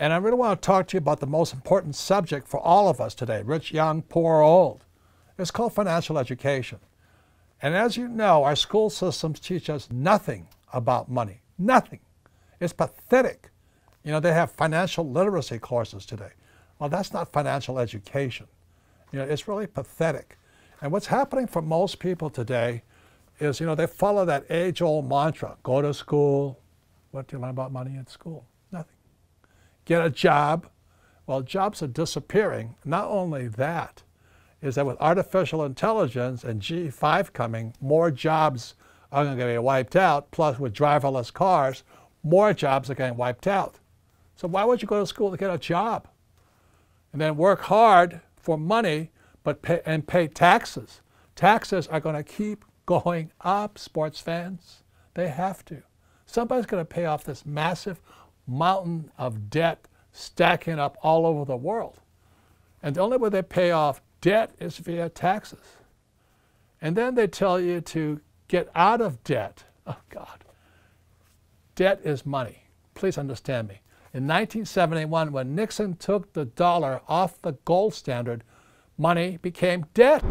And I really want to talk to you about the most important subject for all of us today, rich, young, poor, or old. It's called financial education. And as you know, our school systems teach us nothing about money. Nothing. It's pathetic. You know, they have financial literacy courses today. Well, that's not financial education. You know, it's really pathetic. And what's happening for most people today is, you know, they follow that age old mantra go to school. What do you learn about money at school? get a job. Well, jobs are disappearing. Not only that, is that with artificial intelligence and G5 coming, more jobs are going to be wiped out. Plus, with driverless cars, more jobs are getting wiped out. So, why would you go to school to get a job? And then work hard for money but pay, and pay taxes. Taxes are going to keep going up, sports fans. They have to. Somebody's going to pay off this massive mountain of debt stacking up all over the world. And the only way they pay off debt is via taxes. And then they tell you to get out of debt. Oh, God. Debt is money. Please understand me. In 1971, when Nixon took the dollar off the gold standard, money became debt.